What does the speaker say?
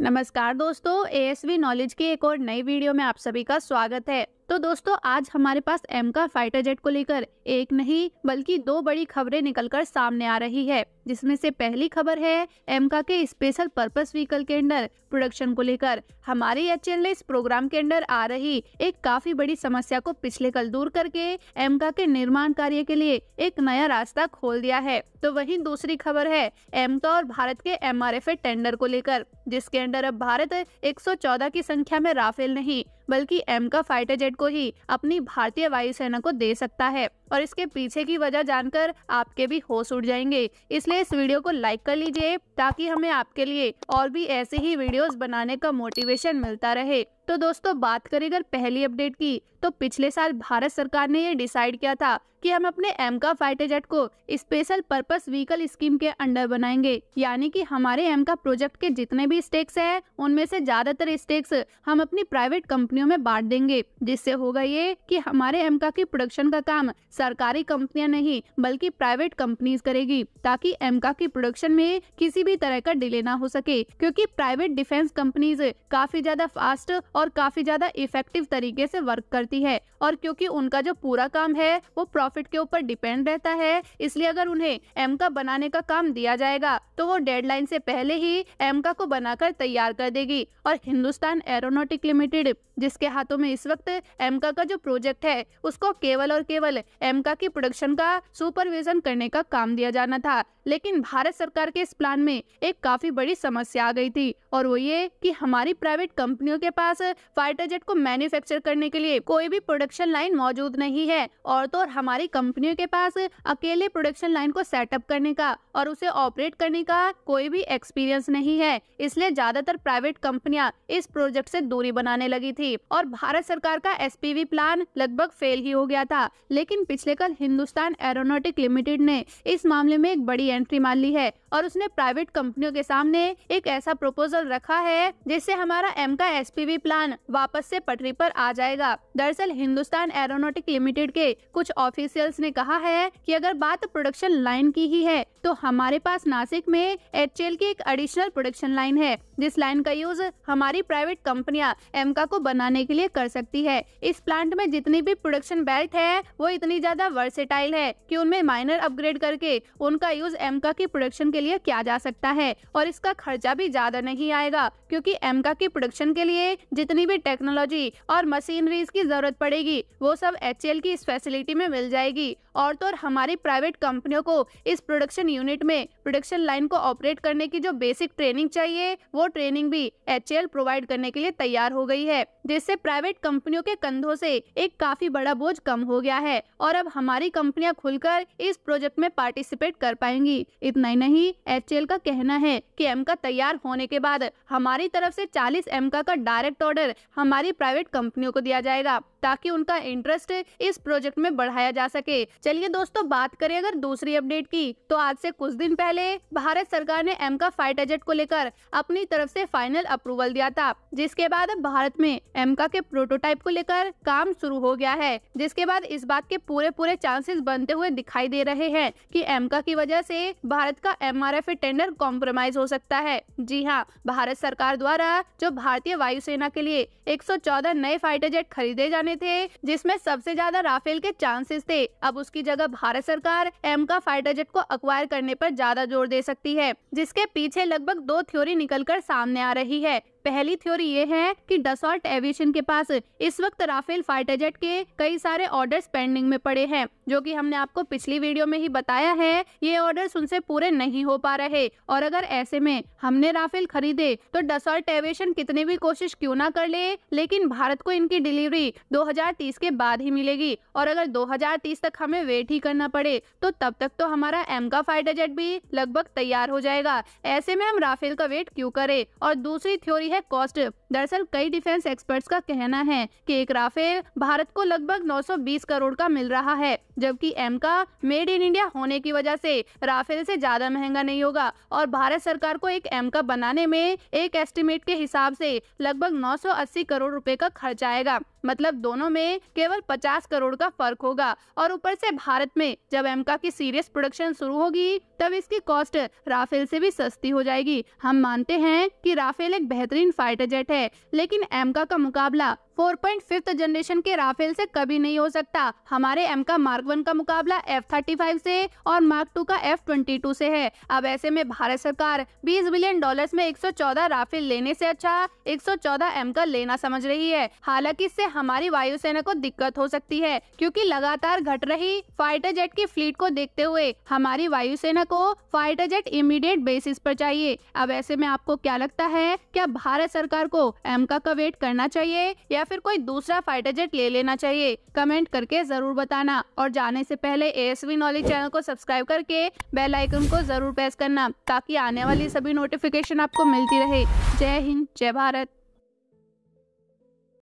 नमस्कार दोस्तों ए नॉलेज की एक और नई वीडियो में आप सभी का स्वागत है तो दोस्तों आज हमारे पास एम का फाइटर जेट को लेकर एक नहीं बल्कि दो बड़ी खबरें निकलकर सामने आ रही है जिसमें से पहली खबर है एमका के स्पेशल पर्पस व्हीकल के अंडर प्रोडक्शन को लेकर हमारे एच ने इस प्रोग्राम के अंडर आ रही एक काफी बड़ी समस्या को पिछले कल दूर करके एमका के निर्माण कार्य के लिए एक नया रास्ता खोल दिया है तो वही दूसरी खबर है एमका और भारत के एम टेंडर को लेकर जिसके अंडर अब भारत एक की संख्या में राफेल नहीं बल्कि एम का फाइटर जेट को ही अपनी भारतीय वायुसेना को दे सकता है और इसके पीछे की वजह जानकर आपके भी होश उड़ जाएंगे इसलिए इस वीडियो को लाइक कर लीजिए ताकि हमें आपके लिए और भी ऐसे ही वीडियोस बनाने का मोटिवेशन मिलता रहे तो दोस्तों बात करें अगर पहली अपडेट की तो पिछले साल भारत सरकार ने ये डिसाइड किया था कि हम अपने एम का फाइटर जेट को स्पेशल पर्पस व्हीकल स्कीम के अंडर बनाएंगे यानी कि हमारे एम का प्रोजेक्ट के जितने भी स्टेक्स हैं उनमें से ज्यादातर स्टेक्स हम अपनी प्राइवेट कंपनियों में बांट देंगे जिससे होगा ये कि हमारे एम का की प्रोडक्शन का काम सरकारी कंपनियां नहीं बल्कि प्राइवेट कंपनीज करेगी ताकि एमका की प्रोडक्शन में किसी भी तरह का डिले ना हो सके क्योंकि प्राइवेट डिफेंस कंपनीज काफी ज्यादा फास्ट और काफी ज्यादा इफेक्टिव तरीके से वर्क करती है और क्योंकि उनका जो पूरा काम है वो प्रॉफिट के ऊपर डिपेंड रहता है इसलिए अगर उन्हें एम का बनाने का काम दिया जाएगा तो वो डेडलाइन से पहले ही एम का को बनाकर तैयार कर देगी और हिंदुस्तान एरोनोटिक लिमिटेड जिसके हाथों में इस वक्त एमका का जो प्रोजेक्ट है उसको केवल और केवल एमका की प्रोडक्शन का सुपरविजन करने का काम दिया जाना था लेकिन भारत सरकार के इस प्लान में एक काफी बड़ी समस्या आ गई थी और वो ये कि हमारी प्राइवेट कंपनियों के पास फाइटर जेट को मैन्युफैक्चर करने के लिए कोई भी प्रोडक्ट प्रोडक्शन लाइन मौजूद नहीं है और तो और हमारी कंपनियों के पास अकेले प्रोडक्शन लाइन को सेटअप करने का और उसे ऑपरेट करने का कोई भी एक्सपीरियंस नहीं है इसलिए ज्यादातर प्राइवेट कंपनियां इस प्रोजेक्ट से दूरी बनाने लगी थी और भारत सरकार का एस प्लान लगभग फेल ही हो गया था लेकिन पिछले कल हिंदुस्तान एरोनोटिक लिमिटेड ने इस मामले में एक बड़ी एंट्री मान ली है और उसने प्राइवेट कंपनियों के सामने एक ऐसा प्रपोजल रखा है जिससे हमारा एम का एस प्लान वापस से पटरी पर आ जाएगा दरअसल हिंदू हिंदुस्तान एरोनोटिक लिमिटेड के कुछ ऑफिसियल्स ने कहा है कि अगर बात प्रोडक्शन लाइन की ही है तो हमारे पास नासिक में एच की एक एडिशनल प्रोडक्शन लाइन है जिस लाइन का यूज हमारी प्राइवेट कंपनियां एमका को बनाने के लिए कर सकती है इस प्लांट में जितनी भी प्रोडक्शन बेल्ट है वो इतनी ज्यादा वर्सेटाइल है कि उनमें माइनर अपग्रेड करके उनका यूज एमका की प्रोडक्शन के लिए किया जा सकता है और इसका खर्चा भी ज्यादा नहीं आएगा क्योंकि एमका की प्रोडक्शन के लिए जितनी भी टेक्नोलॉजी और मशीनरीज की जरूरत पड़ेगी वो सब एच की इस फैसिलिटी में मिल जाएगी और तो और हमारी प्राइवेट कंपनियों को इस प्रोडक्शन यूनिट में प्रोडक्शन लाइन को ऑपरेट करने की जो बेसिक ट्रेनिंग चाहिए वो ट्रेनिंग भी एच प्रोवाइड करने के लिए तैयार हो गई है जिससे प्राइवेट कंपनियों के कंधों से एक काफी बड़ा बोझ कम हो गया है और अब हमारी कंपनियां खुलकर इस प्रोजेक्ट में पार्टिसिपेट कर पाएंगी इतना ही नहीं एच का कहना है कि एम का तैयार होने के बाद हमारी तरफ से 40 एम का डायरेक्ट ऑर्डर हमारी प्राइवेट कंपनियों को दिया जाएगा ताकि उनका इंटरेस्ट इस प्रोजेक्ट में बढ़ाया जा सके चलिए दोस्तों बात करें अगर दूसरी अपडेट की तो आज से कुछ दिन पहले भारत सरकार ने एम का फाइटर जेट को लेकर अपनी तरफ से फाइनल अप्रूवल दिया था जिसके बाद अब भारत में एम के प्रोटोटाइप को लेकर काम शुरू हो गया है जिसके बाद इस बात के पूरे पूरे चांसेस बनते हुए दिखाई दे रहे हैं कि एमका की वजह से भारत का M R F tender compromise हो सकता है जी हाँ भारत सरकार द्वारा जो भारतीय वायुसेना के लिए चौदह नए फाइटर जेट खरीदे जाने थे जिसमे सबसे ज्यादा राफेल के चांसेस थे अब उसकी इसकी जगह भारत सरकार एम का फाइटर जेट को अक्वायर करने पर ज्यादा जोर दे सकती है जिसके पीछे लगभग दो थ्योरी निकलकर सामने आ रही है पहली थ्योरी ये है कि डसॉल्ट एविएशन के पास इस वक्त राफेल फाइटर जेट के कई सारे ऑर्डर्स पेंडिंग में पड़े हैं जो कि हमने आपको पिछली वीडियो में ही बताया है ये ऑर्डर्स उनसे पूरे नहीं हो पा रहे और अगर ऐसे में हमने राफेल खरीदे तो डसॉल्ट एविएशन कितने भी कोशिश क्यों ना कर ले, लेकिन भारत को इनकी डिलीवरी दो के बाद ही मिलेगी और अगर दो तक हमें वेट ही करना पड़े तो तब तक तो हमारा एम का फाइटर जेट भी लगभग तैयार हो जाएगा ऐसे में हम राफेल का वेट क्यूँ करे और दूसरी थ्योरी हुई है कॉस्ट दरअसल कई डिफेंस एक्सपर्ट्स का कहना है कि एक राफेल भारत को लगभग 920 करोड़ का मिल रहा है जबकि एम का मेड इन इंडिया होने की वजह से राफेल से ज़्यादा महंगा नहीं होगा और भारत सरकार को एक एम का बनाने में एक एस्टिमेट के हिसाब से लगभग 980 करोड़ रुपए का खर्च आएगा मतलब दोनों में केवल 50 करोड़ का फर्क होगा और ऊपर से भारत में जब एमका की सीरियस प्रोडक्शन शुरू होगी तब इसकी कॉस्ट राफेल से भी सस्ती हो जाएगी हम मानते हैं कि राफेल एक बेहतरीन फाइटर जेट है लेकिन एमका का मुकाबला फोर पॉइंट फिफ्थ जनरेशन के राफेल से कभी नहीं हो सकता हमारे एम का मार्क वन का मुकाबला एफ थर्टी फाइव से और मार्क टू का एफ ट्वेंटी टू से है अब ऐसे में भारत सरकार बीस बिलियन डॉलर में एक सौ चौदह राफेल लेने से अच्छा एक सौ चौदह एम का लेना समझ रही है हालांकि इससे हमारी वायुसेना को दिक्कत हो सकती है क्योंकि लगातार घट रही फाइटर जेट की फ्लीट को देखते हुए हमारी वायुसेना को फाइटर जेट इमीडिएट बेसिस पर चाहिए अब ऐसे में आपको क्या लगता है क्या भारत सरकार को एम का वेट करना चाहिए या फिर कोई दूसरा फाइटर जेट ले लेना चाहिए कमेंट करके जरूर बताना और जाने से पहले एएसवी नॉलेज चैनल को सब्सक्राइब करके बेल आइकन को जरूर प्रेस करना ताकि आने वाली सभी नोटिफिकेशन आपको मिलती रहे जय हिंद जय भारत